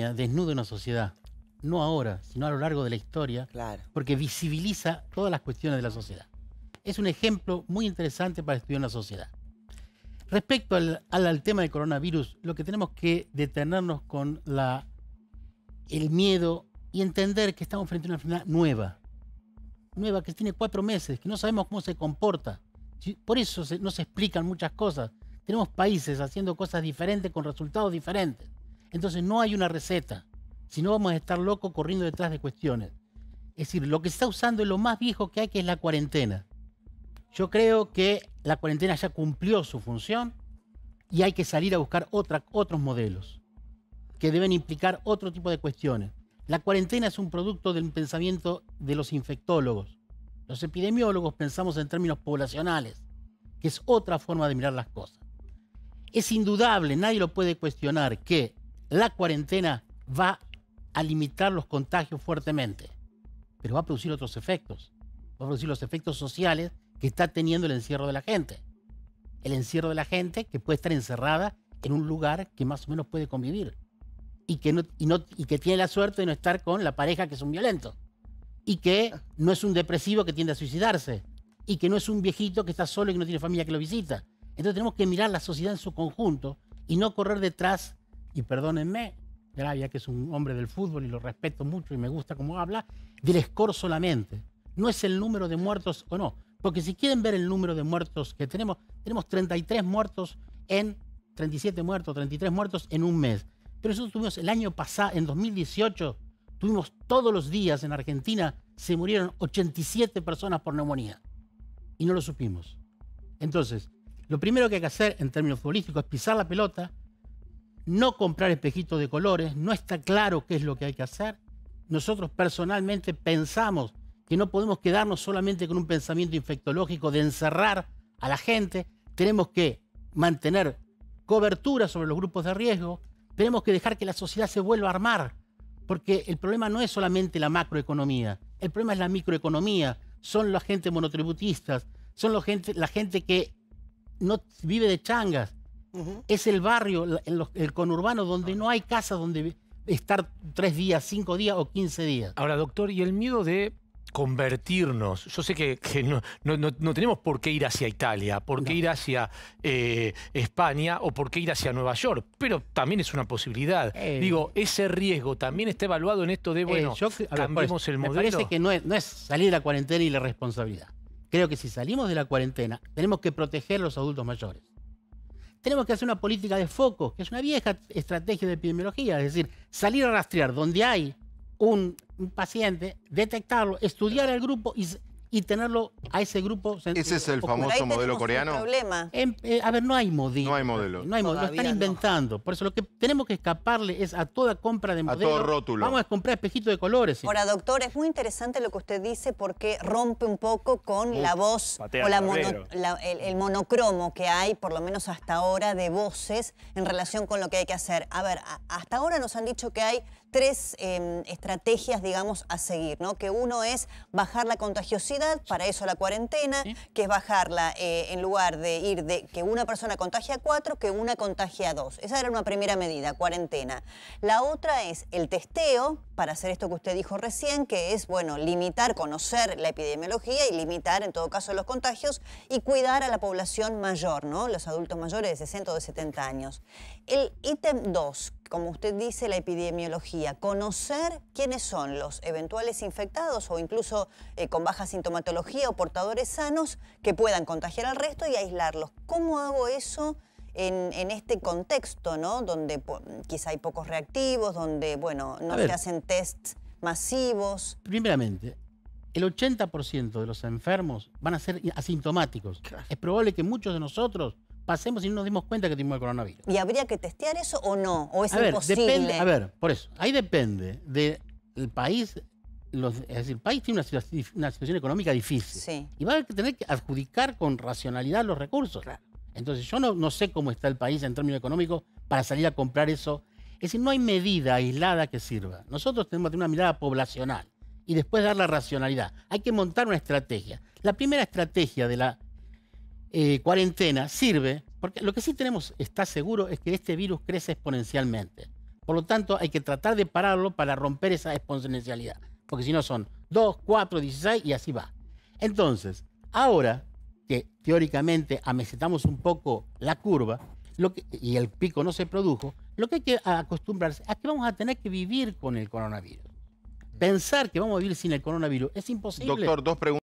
desnudo desnuda una sociedad, no ahora, sino a lo largo de la historia, porque visibiliza todas las cuestiones de la sociedad. Es un ejemplo muy interesante para estudiar una la sociedad. Respecto al, tema del coronavirus, lo que tenemos que detenernos con la, el miedo y entender que estamos frente a una enfermedad nueva, nueva que tiene cuatro meses, que no sabemos cómo se comporta. Por eso no se explican muchas cosas. Tenemos países haciendo cosas diferentes con resultados diferentes. Entonces no hay una receta, si no vamos a estar locos corriendo detrás de cuestiones. Es decir, lo que está usando es lo más viejo que hay, que es la cuarentena. Yo creo que la cuarentena ya cumplió su función y hay que salir a buscar otros modelos que deben implicar otro tipo de cuestiones. La cuarentena es un producto del pensamiento de los infectólogos. Los epidemiólogos pensamos en términos poblacionales, que es otra forma de mirar las cosas. Es indudable, nadie lo puede cuestionar, que la cuarentena va a limitar los contagios fuertemente, pero va a producir otros efectos. Va a producir los efectos sociales que está teniendo el encierro de la gente. El encierro de la gente que puede estar encerrada en un lugar que más o menos puede convivir y que, no, y que tiene la suerte de no estar con la pareja que es un violento y que no es un depresivo que tiende a suicidarse y que no es un viejito que está solo y que no tiene familia que lo visita. Entonces tenemos que mirar la sociedad en su conjunto y no correr detrás y perdónenme, Gravia, que es un hombre del fútbol y lo respeto mucho y me gusta cómo habla, del score solamente. No es el número de muertos o no. Porque si quieren ver el número de muertos que tenemos, tenemos 33 muertos en 37 muertos, 33 muertos en un mes. Pero eso tuvimos el año pasado, en 2018, tuvimos todos los días en Argentina, se murieron 87 personas por neumonía. Y no lo supimos. Entonces, lo primero que hay que hacer en términos futbolísticos es pisar la pelota, no comprar espejitos de colores, no está claro qué es lo que hay que hacer. Nosotros personalmente pensamos que no podemos quedarnos solamente con un pensamiento infectológico de encerrar a la gente, tenemos que mantener cobertura sobre los grupos de riesgo, tenemos que dejar que la sociedad se vuelva a armar, porque el problema no es solamente la macroeconomía, el problema es la microeconomía, son los gente monotributistas, son los gente, la gente que no vive de changas, es el barrio, el, el conurbano, donde no hay casa donde estar tres días, cinco días o quince días. Ahora, doctor, ¿y el miedo de convertirnos. Yo sé que, no, tenemos por qué ir hacia Italia, por qué ir hacia eh, España o por qué ir hacia Nueva York, pero también es una posibilidad. Eh. Digo, ese riesgo también está evaluado en esto de, eh, bueno, el modelo. Me parece que no es, no es salir de la cuarentena y la responsabilidad. Creo que si salimos de la cuarentena, tenemos que proteger a los adultos mayores tenemos que hacer una política de foco, que es una vieja estrategia de epidemiología, es decir, salir a rastrear donde hay un, paciente, detectarlo, estudiar al grupo y y tenerlo a ese grupo. Ese es el famoso modelo coreano. Em, eh, a ver, no hay modelo. No hay modelo. No hay modelo. Lo están inventando. Por eso lo que tenemos que escaparle es a toda compra de modelo. A todo rótulo. Vamos a comprar espejitos de colores. Ahora, doctor, es muy interesante lo que usted dice porque rompe un poco con la voz o la el, monocromo que hay, por lo menos hasta ahora, de voces en relación con lo que hay que hacer. A ver, hasta ahora nos han dicho que hay tres em, estrategias, digamos, a seguir, ¿no? Que uno es bajar la contagiosidad para eso la cuarentena, que es bajarla eh, en lugar de ir de que una persona contagia a cuatro, que una contagie a dos. Esa era una primera medida, cuarentena. La otra es el testeo, para hacer esto que usted dijo recién, que es, bueno, limitar, conocer la epidemiología y limitar, en todo caso, los contagios y cuidar a la población mayor, ¿no? Los adultos mayores de 60 o de 70 años. El ítem 2, como usted dice, la epidemiología, conocer quiénes son los eventuales infectados o incluso eh, con baja sintomatología o portadores sanos que puedan contagiar al resto y aislarlos. ¿Cómo hago eso? En, este contexto, ¿no? Donde quizá hay pocos reactivos, donde, bueno, no se hacen tests masivos. Primeramente, el 80% de los enfermos van a ser asintomáticos. Es probable que muchos de nosotros pasemos y no nos dimos cuenta que tuvimos el coronavirus. ¿Y habría que testear eso o no? ¿O es a imposible? depende, a ver, por eso. Ahí depende del país. Los, es decir, el país tiene una, situación económica difícil. Y va a tener que adjudicar con racionalidad los recursos. Claro. Entonces, yo no, no sé cómo está el país en términos económicos para salir a comprar eso. Es decir, no hay medida aislada que sirva. Nosotros tenemos que tener una mirada poblacional y después dar la racionalidad. Hay que montar una estrategia. La primera estrategia de la eh, cuarentena sirve, porque lo que sí tenemos, está seguro, es que este virus crece exponencialmente. Por lo tanto, hay que tratar de pararlo para romper esa exponencialidad, porque si no son 2, 4, 16 y así va. Entonces, ahora que teóricamente amesetamos un poco la curva y el pico no se produjo, lo que hay que acostumbrarse es que vamos a tener que vivir con el coronavirus. Pensar que vamos a vivir sin el coronavirus es imposible. Doctor, dos preguntas.